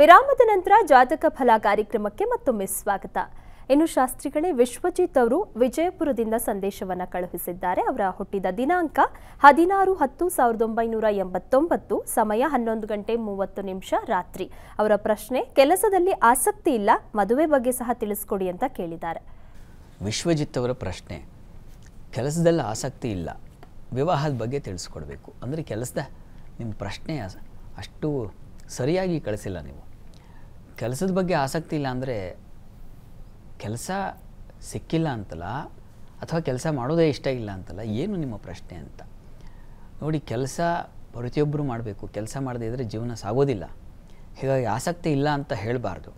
ವಿರಾಮದ ನಂತರ ಜಾತಕ ಫಲ ಕಾರ್ಯಕ್ರಮಕ್ಕೆ ಮತ್ತೊಮ್ಮೆ ಸ್ವಾಗತ ಇನ್ನು ಶಾಸ್ತ್ರಿಗಳೇ ವಿಶ್ವಜಿತ್ ಅವರು ವಿಜಯಪುರದಿಂದ ಸಂದೇಶವನ್ನು ಕಳುಹಿಸಿದ್ದಾರೆ ಅವರ ಹುಟ್ಟಿದ ದಿನಾಂಕ ಹದಿನಾರು ಹತ್ತು ಸಾವಿರದ ಒಂಬೈನೂರ ಎಂಬತ್ತೊಂಬತ್ತು ಸಮಯ ಹನ್ನೊಂದು ಗಂಟೆ ಮೂವತ್ತು ನಿಮಿಷ ರಾತ್ರಿ ಅವರ ಪ್ರಶ್ನೆ ಕೆಲಸದಲ್ಲಿ ಆಸಕ್ತಿ ಇಲ್ಲ ಮದುವೆ ಬಗ್ಗೆ ಸಹ ತಿಳಿಸ್ಕೊಡಿ ಅಂತ ಕೇಳಿದ್ದಾರೆ ವಿಶ್ವಜಿತ್ ಅವರ ಪ್ರಶ್ನೆ ಕೆಲಸದಲ್ಲಿ ಆಸಕ್ತಿ ಇಲ್ಲ ವಿವಾಹದ ಬಗ್ಗೆ ತಿಳಿಸ್ಕೊಡ್ಬೇಕು ಅಂದರೆ ಕೆಲಸದ ನಿಮ್ಮ ಪ್ರಶ್ನೆ ಅಷ್ಟು ಸರಿಯಾಗಿ ಕಳಿಸಿಲ್ಲ ನೀವು ಕೆಲಸದ ಬಗ್ಗೆ ಆಸಕ್ತಿ ಇಲ್ಲ ಅಂದರೆ ಕೆಲಸ ಸಿಕ್ಕಿಲ್ಲ ಅಂತಲ್ಲ ಅಥವಾ ಕೆಲಸ ಮಾಡೋದೇ ಇಷ್ಟ ಇಲ್ಲ ಅಂತಲ್ಲ ಏನು ನಿಮ್ಮ ಪ್ರಶ್ನೆ ಅಂತ ನೋಡಿ ಕೆಲಸ ಪ್ರತಿಯೊಬ್ಬರು ಮಾಡಬೇಕು ಕೆಲಸ ಮಾಡದೇ ಇದ್ದರೆ ಜೀವನ ಸಾಗೋದಿಲ್ಲ ಹೀಗಾಗಿ ಆಸಕ್ತಿ ಇಲ್ಲ ಅಂತ ಹೇಳಬಾರ್ದು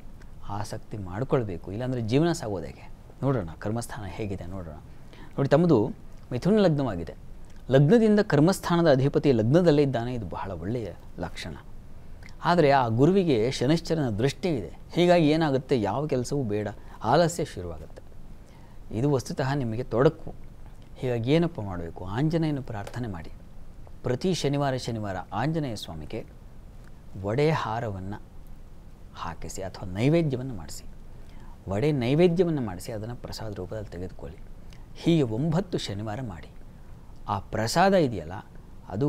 ಆಸಕ್ತಿ ಮಾಡ್ಕೊಳ್ಬೇಕು ಇಲ್ಲಾಂದರೆ ಜೀವನ ಸಾಗೋದು ಹೇಗೆ ನೋಡೋಣ ಕರ್ಮಸ್ಥಾನ ಹೇಗಿದೆ ನೋಡೋಣ ನೋಡಿ ತಮ್ಮದು ಮಿಥುನ ಲಗ್ನವಾಗಿದೆ ಲಗ್ನದಿಂದ ಕರ್ಮಸ್ಥಾನದ ಅಧಿಪತಿ ಲಗ್ನದಲ್ಲೇ ಇದ್ದಾನೆ ಇದು ಬಹಳ ಒಳ್ಳೆಯ ಲಕ್ಷಣ ಆದರೆ ಆ ಗುರುವಿಗೆ ಶನಿಶ್ಚರನ ದೃಷ್ಟಿ ಇದೆ ಹೀಗಾಗಿ ಏನಾಗುತ್ತೆ ಯಾವ ಕೆಲಸವೂ ಬೇಡ ಆಲಸ್ಯ ಶುರುವಾಗುತ್ತೆ ಇದು ವಸ್ತುತಃ ನಿಮಗೆ ತೊಡಕು ಹೀಗಾಗಿ ಏನಪ್ಪ ಮಾಡಬೇಕು ಆಂಜನೇಯನ ಪ್ರಾರ್ಥನೆ ಮಾಡಿ ಪ್ರತಿ ಶನಿವಾರ ಶನಿವಾರ ಆಂಜನೇಯ ಸ್ವಾಮಿಗೆ ವಡೆ ಹಾರವನ್ನು ಹಾಕಿಸಿ ಅಥವಾ ನೈವೇದ್ಯವನ್ನು ಮಾಡಿಸಿ ವಡೆ ನೈವೇದ್ಯವನ್ನು ಮಾಡಿಸಿ ಅದನ್ನು ಪ್ರಸಾದ ರೂಪದಲ್ಲಿ ತೆಗೆದುಕೊಳ್ಳಿ ಹೀಗೆ ಒಂಬತ್ತು ಶನಿವಾರ ಮಾಡಿ ಆ ಪ್ರಸಾದ ಇದೆಯಲ್ಲ ಅದು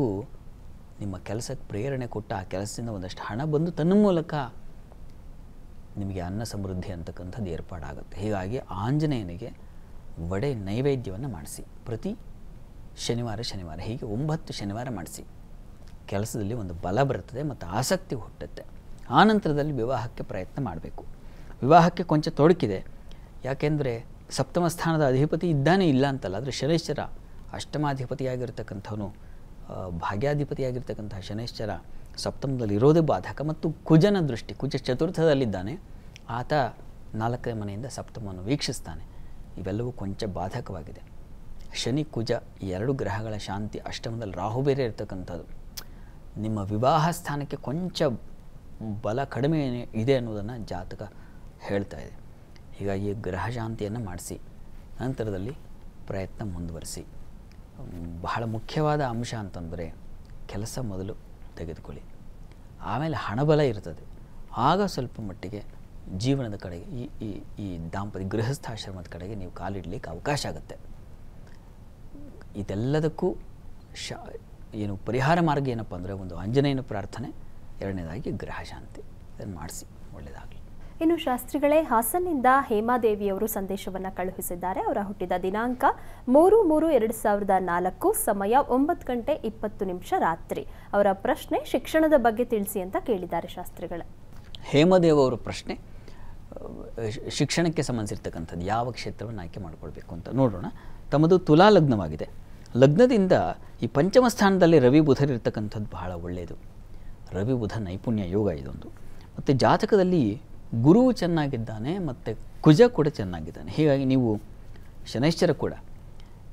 ನಿಮ್ಮ ಕೆಲಸಕ್ಕೆ ಪ್ರೇರಣೆ ಕೊಟ್ಟ ಆ ಕೆಲಸದಿಂದ ಒಂದಷ್ಟು ಹಣ ಬಂದು ತನ್ನ ಮೂಲಕ ನಿಮಗೆ ಅನ್ನ ಸಮೃದ್ಧಿ ಅಂತಕ್ಕಂಥದ್ದು ಏರ್ಪಾಡಾಗುತ್ತೆ ಹೀಗಾಗಿ ಆಂಜನೇಯನಿಗೆ ವಡೆ ನೈವೇದ್ಯವನ್ನು ಮಾಡಿಸಿ ಪ್ರತಿ ಶನಿವಾರ ಶನಿವಾರ ಹೀಗೆ ಒಂಬತ್ತು ಶನಿವಾರ ಮಾಡಿಸಿ ಕೆಲಸದಲ್ಲಿ ಒಂದು ಬಲ ಬರುತ್ತದೆ ಮತ್ತು ಆಸಕ್ತಿ ಹುಟ್ಟುತ್ತೆ ಆ ನಂತರದಲ್ಲಿ ವಿವಾಹಕ್ಕೆ ಪ್ರಯತ್ನ ಮಾಡಬೇಕು ವಿವಾಹಕ್ಕೆ ಕೊಂಚ ತೊಡಕಿದೆ ಯಾಕೆಂದರೆ ಸಪ್ತಮ ಸ್ಥಾನದ ಅಧಿಪತಿ ಇದ್ದಾನೆ ಇಲ್ಲ ಅಂತಲ್ಲ ಆದರೆ ಶನೇಶ್ವರ ಅಷ್ಟಮಾಧಿಪತಿಯಾಗಿರ್ತಕ್ಕಂಥವನು ಭಾಗ್ಯಾಧಿಪತಿಯಾಗಿರ್ತಕ್ಕಂಥ ಶನೈಶ್ಚರ ಸಪ್ತಮದಲ್ಲಿ ಇರೋದೇ ಬಾಧಕ ಮತ್ತು ಕುಜನ ದೃಷ್ಟಿ ಕುಜ ಚತುರ್ಥದಲ್ಲಿದ್ದಾನೆ ಆತ ನಾಲ್ಕನೇ ಮನೆಯಿಂದ ಸಪ್ತಮವನ್ನು ವೀಕ್ಷಿಸ್ತಾನೆ ಇವೆಲ್ಲವೂ ಕೊಂಚ ಬಾಧಕವಾಗಿದೆ ಶನಿ ಕುಜ ಎರಡು ಗ್ರಹಗಳ ಶಾಂತಿ ಅಷ್ಟಮದಲ್ಲಿ ರಾಹು ಬೇರೆ ಇರತಕ್ಕಂಥದ್ದು ನಿಮ್ಮ ವಿವಾಹ ಸ್ಥಾನಕ್ಕೆ ಕೊಂಚ ಬಲ ಕಡಿಮೆ ಇದೆ ಅನ್ನೋದನ್ನು ಜಾತಕ ಹೇಳ್ತಾ ಇದೆ ಹೀಗಾಗಿ ಗ್ರಹ ಮಾಡಿಸಿ ನಂತರದಲ್ಲಿ ಪ್ರಯತ್ನ ಮುಂದುವರಿಸಿ ಬಹಳ ಮುಖ್ಯವಾದ ಅಂಶ ಅಂತಂದರೆ ಕೆಲಸ ಮೊದಲು ತೆಗೆದುಕೊಳ್ಳಿ ಆಮೇಲೆ ಹಣಬಲ ಇರ್ತದೆ ಆಗ ಸ್ವಲ್ಪ ಮಟ್ಟಿಗೆ ಜೀವನದ ಕಡೆಗೆ ಈ ಈ ಈ ದಾಂಪತ್ಯ ಗೃಹಸ್ಥಾಶ್ರಮದ ಕಡೆಗೆ ನೀವು ಕಾಲಿಡಲಿಕ್ಕೆ ಅವಕಾಶ ಆಗುತ್ತೆ ಇದೆಲ್ಲದಕ್ಕೂ ಶ ಏನು ಪರಿಹಾರ ಮಾರ್ಗ ಏನಪ್ಪ ಅಂದರೆ ಒಂದು ಆಂಜನೇಯನ ಪ್ರಾರ್ಥನೆ ಎರಡನೇದಾಗಿ ಗ್ರಹಶಾಂತಿ ಇದನ್ನು ಮಾಡಿಸಿ ಒಳ್ಳೆಯದಾಗಲಿ ಇನ್ನು ಶಾಸ್ತ್ರಿಗಳೇ ಹಾಸನ್ನಿಂದ ಹೇಮಾದೇವಿಯವರು ಸಂದೇಶವನ್ನು ಕಳುಹಿಸಿದ್ದಾರೆ ಅವರ ಹುಟ್ಟಿದ ದಿನಾಂಕ ಮೂರು ಮೂರು ಎರಡು ಸಾವಿರದ ನಾಲ್ಕು ಸಮಯ ಒಂಬತ್ತು ಗಂಟೆ ಇಪ್ಪತ್ತು ನಿಮಿಷ ರಾತ್ರಿ ಅವರ ಪ್ರಶ್ನೆ ಶಿಕ್ಷಣದ ಬಗ್ಗೆ ತಿಳಿಸಿ ಅಂತ ಕೇಳಿದ್ದಾರೆ ಶಾಸ್ತ್ರಿಗಳ ಹೇಮದೇವ ಅವರ ಪ್ರಶ್ನೆ ಶಿಕ್ಷಣಕ್ಕೆ ಸಂಬಂಧಿಸಿರ್ತಕ್ಕಂಥದ್ದು ಯಾವ ಕ್ಷೇತ್ರವನ್ನು ಆಯ್ಕೆ ಮಾಡಿಕೊಳ್ಬೇಕು ಅಂತ ನೋಡೋಣ ತಮ್ಮದು ತುಲಾ ಲಗ್ನವಾಗಿದೆ ಲಗ್ನದಿಂದ ಈ ಪಂಚಮ ಸ್ಥಾನದಲ್ಲಿ ರವಿ ಬುಧರಿರ್ತಕ್ಕಂಥದ್ದು ಬಹಳ ಒಳ್ಳೆಯದು ರವಿ ಬುಧ ನೈಪುಣ್ಯ ಯೋಗ ಇದೊಂದು ಮತ್ತು ಜಾತಕದಲ್ಲಿ ಗುರುವು ಚೆನ್ನಾಗಿದ್ದಾನೆ ಮತ್ತು ಕುಜ ಕೂಡ ಚೆನ್ನಾಗಿದ್ದಾನೆ ಹೀಗಾಗಿ ನೀವು ಶನೈಶ್ಚರ ಕೂಡ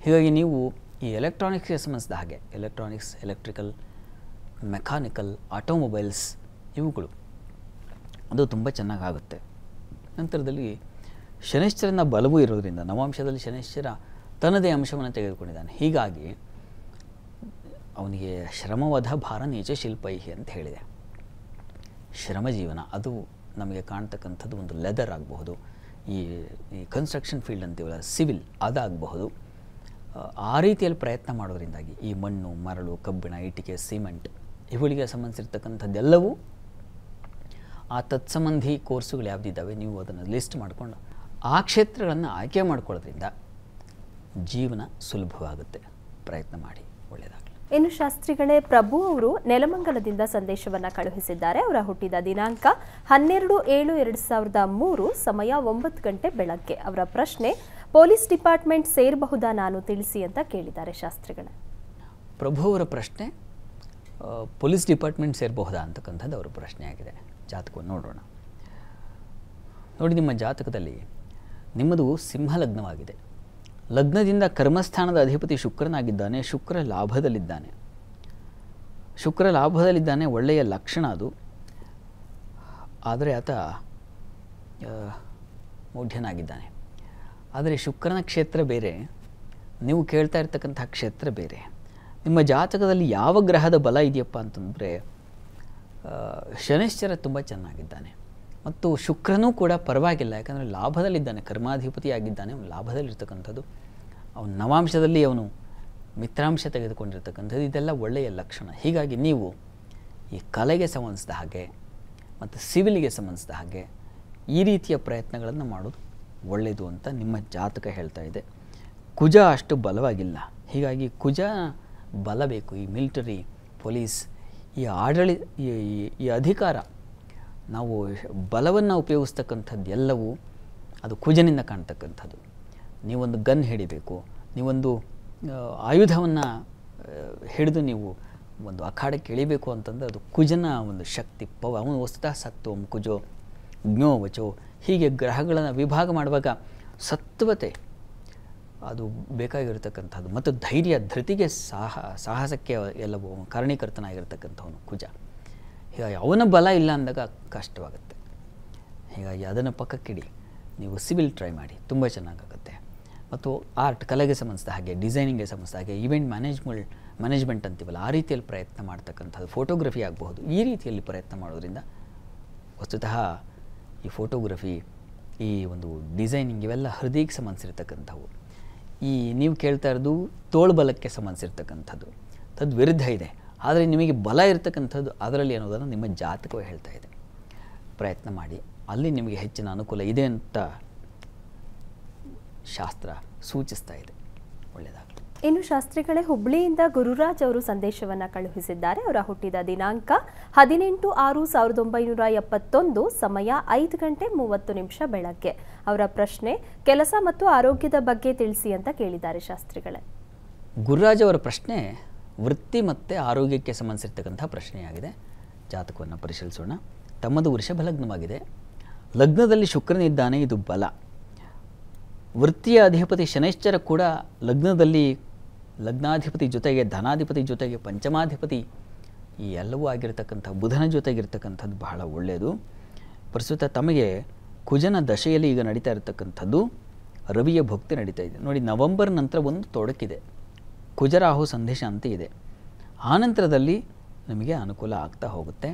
ಹೀಗಾಗಿ ನೀವು ಈ ಎಲೆಕ್ಟ್ರಾನಿಕ್ಸ್ಗೆ ಸಂಬಂಧಿಸಿದ ಹಾಗೆ ಎಲೆಕ್ಟ್ರಾನಿಕ್ಸ್ ಎಲೆಕ್ಟ್ರಿಕಲ್ ಮೆಕ್ಯಾನಿಕಲ್ ಆಟೋಮೊಬೈಲ್ಸ್ ಇವುಗಳು ಅದು ತುಂಬ ಚೆನ್ನಾಗಾಗುತ್ತೆ ನಂತರದಲ್ಲಿ ಶನೈಶ್ಚರನ ಬಲವೂ ಇರೋದರಿಂದ ನವಾಂಶದಲ್ಲಿ ಶನೈಶ್ಚರ ತನ್ನದೇ ಅಂಶವನ್ನು ತೆಗೆದುಕೊಂಡಿದ್ದಾನೆ ಹೀಗಾಗಿ ಅವನಿಗೆ ಶ್ರಮವಧ ಭಾರ ನೀಚ ಶಿಲ್ಪೈಹಿ ಅಂತ ಹೇಳಿದೆ ಶ್ರಮ ಜೀವನ ಅದು ನಮಗೆ ಕಾಣ್ತಕ್ಕಂಥದ್ದು ಒಂದು ಲೆದರ್ ಆಗಬಹುದು ಈ ಈ ಕನ್ಸ್ಟ್ರಕ್ಷನ್ ಫೀಲ್ಡ್ ಅಂತೀವಲ್ಲ ಸಿವಿಲ್ ಅದಾಗಬಹುದು ಆ ರೀತಿಯಲ್ಲಿ ಪ್ರಯತ್ನ ಮಾಡೋದ್ರಿಂದಾಗಿ ಈ ಮಣ್ಣು ಮರಳು ಕಬ್ಬಿಣ ಇಟಿಕೆ ಸಿಮೆಂಟ್ ಇವುಗಳಿಗೆ ಸಂಬಂಧಿಸಿರ್ತಕ್ಕಂಥದ್ದೆಲ್ಲವೂ ಆ ತತ್ಸಂಬಂಧಿ ಕೋರ್ಸುಗಳು ಯಾವುದಿದ್ದಾವೆ ನೀವು ಅದನ್ನು ಲಿಸ್ಟ್ ಮಾಡಿಕೊಂಡು ಆ ಕ್ಷೇತ್ರಗಳನ್ನು ಆಯ್ಕೆ ಮಾಡ್ಕೊಳ್ಳೋದ್ರಿಂದ ಜೀವನ ಸುಲಭವಾಗುತ್ತೆ ಪ್ರಯತ್ನ ಮಾಡಿ ಇನ್ನು ಶಾಸ್ತ್ರಿಗಳೇ ಪ್ರಭು ಅವರು ನೆಲಮಂಗಲದಿಂದ ಸಂದೇಶವನ್ನು ಕಳುಹಿಸಿದ್ದಾರೆ ಅವರ ಹುಟ್ಟಿದ ದಿನಾಂಕ ಹನ್ನೆರಡು ಏಳು ಎರಡು ಸಾವಿರದ ಮೂರು ಸಮಯ ಒಂಬತ್ತು ಗಂಟೆ ಬೆಳಗ್ಗೆ ಅವರ ಪ್ರಶ್ನೆ ಪೊಲೀಸ್ ಡಿಪಾರ್ಟ್ಮೆಂಟ್ ಸೇರಬಹುದಾ ನಾನು ತಿಳಿಸಿ ಅಂತ ಕೇಳಿದ್ದಾರೆ ಶಾಸ್ತ್ರಿಗಳೇ ಪ್ರಭು ಅವರ ಪ್ರಶ್ನೆ ಪೊಲೀಸ್ ಡಿಪಾರ್ಟ್ಮೆಂಟ್ ಸೇರಬಹುದಾ ಅಂತಕ್ಕಂಥದ್ದು ಅವರ ಪ್ರಶ್ನೆ ಆಗಿದೆ ನೋಡೋಣ ನೋಡಿ ನಿಮ್ಮ ಜಾತಕದಲ್ಲಿ ನಿಮ್ಮದು ಸಿಂಹಲಗ್ನವಾಗಿದೆ ಲಗ್ನದಿಂದ ಕರ್ಮಸ್ಥಾನದ ಅಧಿಪತಿ ಶುಕ್ರನಾಗಿದ್ದಾನೆ ಶುಕ್ರ ಲಾಭದಲ್ಲಿದ್ದಾನೆ ಶುಕ್ರ ಲಾಭದಲ್ಲಿದ್ದಾನೆ ಒಳ್ಳೆಯ ಲಕ್ಷಣ ಅದು ಆದರೆ ಆತ ಮೌಢ್ಯನಾಗಿದ್ದಾನೆ ಆದರೆ ಶುಕ್ರನ ಕ್ಷೇತ್ರ ಬೇರೆ ನೀವು ಕೇಳ್ತಾ ಇರ್ತಕ್ಕಂಥ ಕ್ಷೇತ್ರ ಬೇರೆ ನಿಮ್ಮ ಜಾತಕದಲ್ಲಿ ಯಾವ ಗ್ರಹದ ಬಲ ಇದೆಯಪ್ಪ ಅಂತಂದರೆ ಶನಿಶ್ಚರ ತುಂಬ ಚೆನ್ನಾಗಿದ್ದಾನೆ ಮತ್ತು ಶುಕ್ರನೂ ಕೂಡ ಪರವಾಗಿಲ್ಲ ಯಾಕಂದರೆ ಲಾಭದಲ್ಲಿದ್ದಾನೆ ಕರ್ಮಾಧಿಪತಿಯಾಗಿದ್ದಾನೆ ಅವನು ಲಾಭದಲ್ಲಿರ್ತಕ್ಕಂಥದ್ದು ಅವನು ನವಾಂಶದಲ್ಲಿ ಅವನು ಮಿತ್ರಾಂಶ ತೆಗೆದುಕೊಂಡಿರ್ತಕ್ಕಂಥದ್ದು ಇದೆಲ್ಲ ಒಳ್ಳೆಯ ಲಕ್ಷಣ ಹೀಗಾಗಿ ನೀವು ಈ ಕಲೆಗೆ ಸಂಬಂಧಿಸಿದ ಹಾಗೆ ಮತ್ತು ಸಿವಿಲಿಗೆ ಸಂಬಂಧಿಸಿದ ಹಾಗೆ ಈ ರೀತಿಯ ಪ್ರಯತ್ನಗಳನ್ನು ಮಾಡೋದು ಒಳ್ಳೆಯದು ಅಂತ ನಿಮ್ಮ ಜಾತಕ ಹೇಳ್ತಾ ಇದೆ ಕುಜ ಅಷ್ಟು ಬಲವಾಗಿಲ್ಲ ಹೀಗಾಗಿ ಕುಜ ಬಲ ಬೇಕು ಈ ಮಿಲಿಟರಿ ಪೊಲೀಸ್ ಈ ಆಡಳಿ ಈ ಅಧಿಕಾರ ನಾವು ಬಲವನ್ನು ಉಪಯೋಗಿಸ್ತಕ್ಕಂಥದ್ದು ಎಲ್ಲವೂ ಅದು ಕುಜನಿಂದ ಕಾಣ್ತಕ್ಕಂಥದ್ದು ನೀವೊಂದು ಗನ್ ಹಿಡಿಬೇಕು ನೀವೊಂದು ಆಯುಧವನ್ನು ಹಿಡಿದು ನೀವು ಒಂದು ಅಖಾಡಕ್ಕೆ ಇಳಿಬೇಕು ಅಂತಂದರೆ ಅದು ಕುಜನ ಒಂದು ಶಕ್ತಿ ಪವ ಅವನು ವಸ್ತುತ ಸತ್ವಂ ಕುಜೋ ವಚೋ ಹೀಗೆ ಗ್ರಹಗಳನ್ನು ವಿಭಾಗ ಮಾಡುವಾಗ ಸತ್ವತೆ ಅದು ಬೇಕಾಗಿರತಕ್ಕಂಥದ್ದು ಮತ್ತು ಧೈರ್ಯ ಧೃತಿಗೆ ಸಾಹ ಸಾಹಸಕ್ಕೆ ಎಲ್ಲವೂ ಕಾರಣೀಕರ್ತನಾಗಿರ್ತಕ್ಕಂಥವನು ಕುಜ ಹೀಗಾಗಿ ಅವನ ಬಲ ಇಲ್ಲ ಅಂದಾಗ ಕಷ್ಟವಾಗುತ್ತೆ ಹೀಗಾಗಿ ಅದನ್ನು ಪಕ್ಕಕ್ಕಿಡಿ ನೀವು ಸಿವಿಲ್ ಟ್ರೈ ಮಾಡಿ ತುಂಬ ಚೆನ್ನಾಗಾಗುತ್ತೆ ಮತ್ತು ಆರ್ಟ್ ಕಲೆಗೆ ಸಂಬಂಧಿಸಿದ ಹಾಗೆ ಡಿಸೈನಿಂಗ್ಗೆ ಸಂಬಂಧಿಸಿದ ಹಾಗೆ ಇವೆಂಟ್ ಮ್ಯಾನೇಜ್ಮೆಂಟ್ ಮ್ಯಾನೇಜ್ಮೆಂಟ್ ಅಂತೀವಲ್ಲ ಆ ರೀತಿಯಲ್ಲಿ ಪ್ರಯತ್ನ ಮಾಡ್ತಕ್ಕಂಥದ್ದು ಫೋಟೋಗ್ರಫಿ ಆಗಬಹುದು ಈ ರೀತಿಯಲ್ಲಿ ಪ್ರಯತ್ನ ಮಾಡೋದ್ರಿಂದ ವಸ್ತುತಃ ಈ ಫೋಟೋಗ್ರಫಿ ಈ ಒಂದು ಡಿಸೈನಿಂಗ್ ಇವೆಲ್ಲ ಹೃದಯಕ್ಕೆ ಸಂಬಂಧಿಸಿರ್ತಕ್ಕಂಥವು ಈ ನೀವು ಕೇಳ್ತಾ ಇರೋದು ತೋಳ್ಬಲಕ್ಕೆ ಸಂಬಂಧಿಸಿರ್ತಕ್ಕಂಥದ್ದು ತದ್ವಿರುದ್ಧ ಇದೆ ಆದರೆ ನಿಮಗೆ ಬಲ ಇರತಕ್ಕಂಥದ್ದು ಅದರಲ್ಲಿ ಅನ್ನೋದನ್ನು ನಿಮ್ಮ ಜಾತಕವೇ ಹೇಳ್ತಾ ಇದೆ ಪ್ರಯತ್ನ ಮಾಡಿ ಅಲ್ಲಿ ನಿಮಗೆ ಹೆಚ್ಚಿನ ಅನುಕೂಲ ಇದೆ ಅಂತ ಶಾಸ್ತ್ರ ಸೂಚಿಸ್ತಾ ಇದೆ ಒಳ್ಳೆಯದಾಗಲಿ ಇನ್ನು ಶಾಸ್ತ್ರಿಗಳೇ ಹುಬ್ಳಿಯಿಂದ ಗುರುರಾಜ್ ಅವರು ಸಂದೇಶವನ್ನು ಕಳುಹಿಸಿದ್ದಾರೆ ಅವರ ಹುಟ್ಟಿದ ದಿನಾಂಕ ಹದಿನೆಂಟು ಆರು ಸಾವಿರದ ಒಂಬೈನೂರ ಎಪ್ಪತ್ತೊಂದು ಸಮಯ ಐದು ಗಂಟೆ ಮೂವತ್ತು ನಿಮಿಷ ಬೆಳಗ್ಗೆ ಅವರ ಪ್ರಶ್ನೆ ಕೆಲಸ ಮತ್ತು ಆರೋಗ್ಯದ ಬಗ್ಗೆ ತಿಳಿಸಿ ಅಂತ ಕೇಳಿದ್ದಾರೆ ಶಾಸ್ತ್ರಿಗಳೇ ಗುರುರಾಜ್ ಅವರ ಪ್ರಶ್ನೆ ವೃತ್ತಿ ಮತ್ತು ಆರೋಗ್ಯಕ್ಕೆ ಸಂಬಂಧಿಸಿರ್ತಕ್ಕಂಥ ಪ್ರಶ್ನೆಯಾಗಿದೆ ಜಾತಕವನ್ನು ಪರಿಶೀಲಿಸೋಣ ತಮ್ಮದು ವೃಷಭ ಲಗ್ನವಾಗಿದೆ ಲಗ್ನದಲ್ಲಿ ಶುಕ್ರನಿದ್ದಾನೆ ಇದು ಬಲ ವೃತ್ತಿಯ ಅಧಿಪತಿ ಶನೈಶ್ಚರ ಕೂಡ ಲಗ್ನದಲ್ಲಿ ಲಗ್ನಾಧಿಪತಿ ಜೊತೆಗೆ ಧನಾಧಿಪತಿ ಜೊತೆಗೆ ಪಂಚಮಾಧಿಪತಿ ಈ ಎಲ್ಲವೂ ಆಗಿರತಕ್ಕಂಥ ಬುಧನ ಜೊತೆಗಿರ್ತಕ್ಕಂಥದ್ದು ಬಹಳ ಒಳ್ಳೆಯದು ಪ್ರಸ್ತುತ ತಮಗೆ ಕುಜನ ದಶೆಯಲ್ಲಿ ಈಗ ನಡೀತಾ ಇರತಕ್ಕಂಥದ್ದು ರವಿಯ ಭಕ್ತಿ ನಡೀತಾ ಇದೆ ನೋಡಿ ನವೆಂಬರ್ ನಂತರ ಒಂದು ತೊಡಕಿದೆ ಕುಜರಾಹು ಸಂದೇಶ ಅಂತ ಇದೆ ನಂತರದಲ್ಲಿ ನಿಮಗೆ ಅನುಕೂಲ ಆಗ್ತಾ ಹೋಗುತ್ತೆ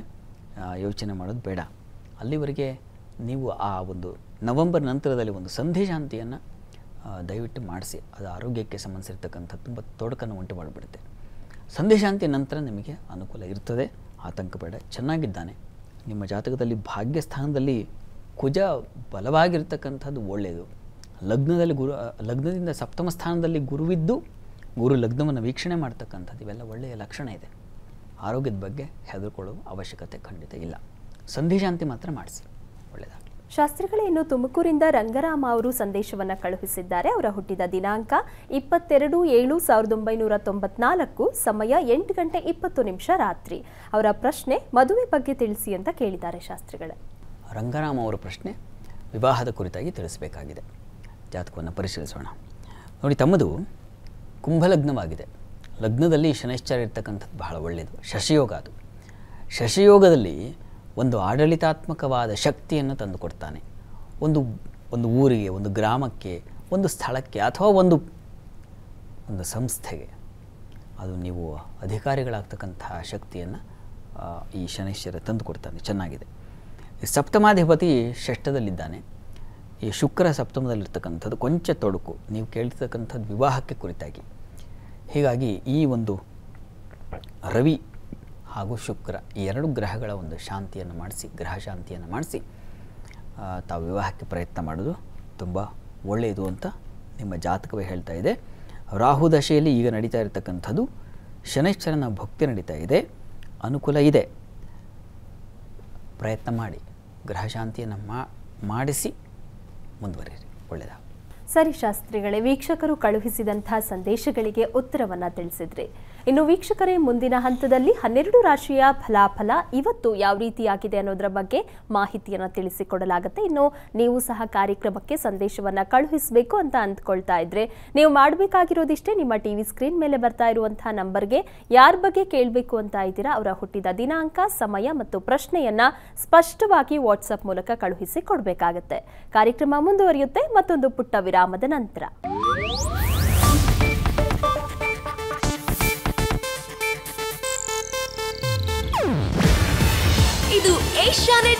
ಯೋಚನೆ ಮಾಡೋದು ಬೇಡ ಅಲ್ಲಿವರೆಗೆ ನೀವು ಆ ಒಂದು ನವಂಬರ್ ನಂತರದಲ್ಲಿ ಒಂದು ಸಂದೇಶಾಂತಿಯನ್ನು ದಯವಿಟ್ಟು ಮಾಡಿಸಿ ಅದು ಆರೋಗ್ಯಕ್ಕೆ ಸಂಬಂಧಿಸಿರ್ತಕ್ಕಂಥ ತುಂಬ ತೊಡಕನ್ನು ಉಂಟು ಮಾಡಿಬಿಡುತ್ತೆ ಸಂದೇಶಾಂತಿ ನಂತರ ನಿಮಗೆ ಅನುಕೂಲ ಇರ್ತದೆ ಆತಂಕ ಬೇಡ ಚೆನ್ನಾಗಿದ್ದಾನೆ ನಿಮ್ಮ ಜಾತಕದಲ್ಲಿ ಭಾಗ್ಯ ಸ್ಥಾನದಲ್ಲಿ ಕುಜ ಬಲವಾಗಿರ್ತಕ್ಕಂಥದ್ದು ಒಳ್ಳೆಯದು ಲಗ್ನದಲ್ಲಿ ಗುರು ಲಗ್ನದಿಂದ ಸಪ್ತಮ ಸ್ಥಾನದಲ್ಲಿ ಗುರುವಿದ್ದು ಗುರು ಲಗ್ನವನ್ನು ವೀಕ್ಷಣೆ ಮಾಡ್ತಕ್ಕಂಥದ್ದು ಇವೆಲ್ಲ ಒಳ್ಳೆಯ ಲಕ್ಷಣ ಇದೆ ಆರೋಗ್ಯದ ಬಗ್ಗೆ ಹೆದರ್ಕೊಳ್ಳೋ ಅವಶ್ಯಕತೆ ಖಂಡಿತ ಇಲ್ಲ ಸಂಧಿಶಾಂತಿ ಮಾತ್ರ ಮಾಡಿಸಿ ಒಳ್ಳೆಯದಾಗಲಿ ಶಾಸ್ತ್ರಿಗಳೇ ಇನ್ನು ತುಮಕೂರಿಂದ ರಂಗರಾಮ ಅವರು ಸಂದೇಶವನ್ನು ಕಳುಹಿಸಿದ್ದಾರೆ ಅವರ ಹುಟ್ಟಿದ ದಿನಾಂಕ ಇಪ್ಪತ್ತೆರಡು ಏಳು ಸಾವಿರದ ಒಂಬೈನೂರ ತೊಂಬತ್ನಾಲ್ಕು ಸಮಯ ಎಂಟು ಗಂಟೆ ಇಪ್ಪತ್ತು ನಿಮಿಷ ರಾತ್ರಿ ಅವರ ಪ್ರಶ್ನೆ ಮದುವೆ ಬಗ್ಗೆ ತಿಳಿಸಿ ಅಂತ ಕೇಳಿದ್ದಾರೆ ಶಾಸ್ತ್ರಿಗಳೇ ರಂಗರಾಮ ಅವರ ಪ್ರಶ್ನೆ ವಿವಾಹದ ಕುರಿತಾಗಿ ತಿಳಿಸಬೇಕಾಗಿದೆ ಜಾತಕವನ್ನು ಪರಿಶೀಲಿಸೋಣ ನೋಡಿ ತಮ್ಮದು ಕುಂಭಲಗ್ನವಾಗಿದೆ ಲಗ್ನದಲ್ಲಿ ಶನೈಶ್ಚರ್ಯ ಇರ್ತಕ್ಕಂಥದ್ದು ಬಹಳ ಒಳ್ಳೆಯದು ಶಶಿಯೋಗ ಅದು ಶಶಿಯೋಗದಲ್ಲಿ ಒಂದು ಆಡಳಿತಾತ್ಮಕವಾದ ಶಕ್ತಿಯನ್ನು ತಂದುಕೊಡ್ತಾನೆ ಒಂದು ಒಂದು ಊರಿಗೆ ಒಂದು ಗ್ರಾಮಕ್ಕೆ ಒಂದು ಸ್ಥಳಕ್ಕೆ ಅಥವಾ ಒಂದು ಒಂದು ಸಂಸ್ಥೆಗೆ ಅದು ನೀವು ಅಧಿಕಾರಿಗಳಾಗ್ತಕ್ಕಂತಹ ಶಕ್ತಿಯನ್ನು ಈ ಶನೈಶ್ಚರ್ಯ ತಂದು ಕೊಡ್ತಾನೆ ಚೆನ್ನಾಗಿದೆ ಸಪ್ತಮಾಧಿಪತಿ ಷಷ್ಠದಲ್ಲಿದ್ದಾನೆ ಈ ಶುಕ್ರ ಸಪ್ತಮದಲ್ಲಿರ್ತಕ್ಕಂಥದ್ದು ಕೊಂಚ ತೊಡಕು ನೀವು ಕೇಳ್ತಕ್ಕಂಥದ್ದು ವಿವಾಹಕ್ಕೆ ಕುರಿತಾಗಿ ಹೀಗಾಗಿ ಈ ಒಂದು ರವಿ ಹಾಗೂ ಶುಕ್ರ ಈ ಎರಡು ಗ್ರಹಗಳ ಒಂದು ಶಾಂತಿಯನ್ನು ಮಾಡಿಸಿ ಗ್ರಹ ಶಾಂತಿಯನ್ನು ಮಾಡಿಸಿ ತಾವು ವಿವಾಹಕ್ಕೆ ಪ್ರಯತ್ನ ಮಾಡೋದು ತುಂಬ ಒಳ್ಳೆಯದು ಅಂತ ನಿಮ್ಮ ಜಾತಕವೇ ಹೇಳ್ತಾ ಇದೆ ರಾಹು ದಶೆಯಲ್ಲಿ ಈಗ ನಡೀತಾ ಇರತಕ್ಕಂಥದ್ದು ಶನೈಶ್ಚರನ ಭಕ್ತಿ ನಡೀತಾ ಇದೆ ಅನುಕೂಲ ಇದೆ ಪ್ರಯತ್ನ ಮಾಡಿ ಗ್ರಹ ಶಾಂತಿಯನ್ನು ಮಾಡಿಸಿ ಮುಂದುವರಿಯಿರಿ ಒಳ್ಳೆಯದಾಗ ಸರಿ ಶಾಸ್ತ್ರಿಗಳೇ ವೀಕ್ಷಕರು ಕಳುಹಿಸಿದಂಥ ಸಂದೇಶಗಳಿಗೆ ಉತ್ತರವನ್ನು ತಿಳಿಸಿದ್ರಿ ಇನ್ನು ವೀಕ್ಷಕರೇ ಮುಂದಿನ ಹಂತದಲ್ಲಿ ಹನ್ನೆರಡು ರಾಶಿಯ ಫಲಾಫಲ ಇವತ್ತು ಯಾವ ರೀತಿಯಾಗಿದೆ ಅನ್ನೋದರ ಬಗ್ಗೆ ಮಾಹಿತಿಯನ್ನು ತಿಳಿಸಿಕೊಡಲಾಗುತ್ತೆ ಇನ್ನು ನೀವು ಸಹ ಕಾರ್ಯಕ್ರಮಕ್ಕೆ ಸಂದೇಶವನ್ನು ಕಳುಹಿಸಬೇಕು ಅಂತ ಅಂದ್ಕೊಳ್ತಾ ಇದ್ರೆ ನೀವು ಮಾಡಬೇಕಾಗಿರೋದಿಷ್ಟೇ ನಿಮ್ಮ ಟಿವಿ ಸ್ಕ್ರೀನ್ ಮೇಲೆ ಬರ್ತಾ ಇರುವಂತಹ ನಂಬರ್ಗೆ ಯಾರ ಬಗ್ಗೆ ಕೇಳಬೇಕು ಅಂತ ಇದ್ದೀರಾ ಅವರ ಹುಟ್ಟಿದ ದಿನಾಂಕ ಸಮಯ ಮತ್ತು ಪ್ರಶ್ನೆಯನ್ನ ಸ್ಪಷ್ಟವಾಗಿ ವಾಟ್ಸಪ್ ಮೂಲಕ ಕಳುಹಿಸಿ ಕೊಡಬೇಕಾಗತ್ತೆ ಕಾರ್ಯಕ್ರಮ ಮುಂದುವರಿಯುತ್ತೆ ಮತ್ತೊಂದು ಪುಟ್ಟ ವಿರಾಮದ ನಂತರ